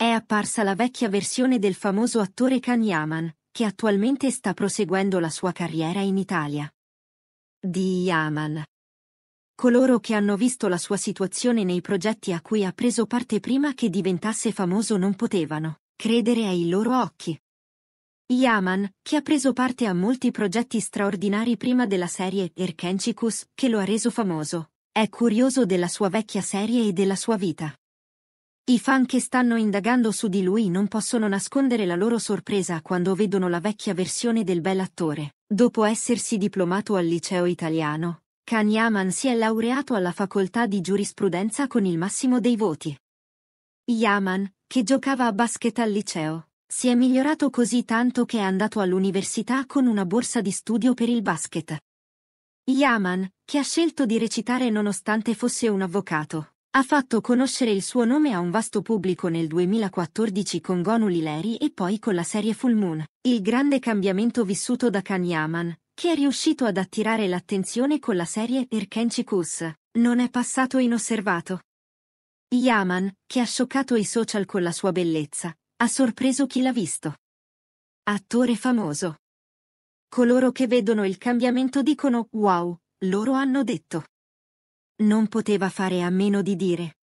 È apparsa la vecchia versione del famoso attore Kanyaman, che attualmente sta proseguendo la sua carriera in Italia. Di Yaman. Coloro che hanno visto la sua situazione nei progetti a cui ha preso parte prima che diventasse famoso non potevano credere ai loro occhi. Yaman, che ha preso parte a molti progetti straordinari prima della serie Erkenchicus, che lo ha reso famoso, è curioso della sua vecchia serie e della sua vita. I fan che stanno indagando su di lui non possono nascondere la loro sorpresa quando vedono la vecchia versione del bell'attore. Dopo essersi diplomato al liceo italiano, Kanyaman si è laureato alla facoltà di giurisprudenza con il massimo dei voti. Yaman, che giocava a basket al liceo, si è migliorato così tanto che è andato all'università con una borsa di studio per il basket. Yaman, che ha scelto di recitare nonostante fosse un avvocato, ha fatto conoscere il suo nome a un vasto pubblico nel 2014 con Gonu Lileri e poi con la serie Full Moon, il grande cambiamento vissuto da Kanyaman, che è riuscito ad attirare l'attenzione con la serie Erkenchi Kus, non è passato inosservato. Yaman, che ha scioccato i social con la sua bellezza, ha sorpreso chi l'ha visto. Attore famoso. Coloro che vedono il cambiamento dicono wow, loro hanno detto. Non poteva fare a meno di dire.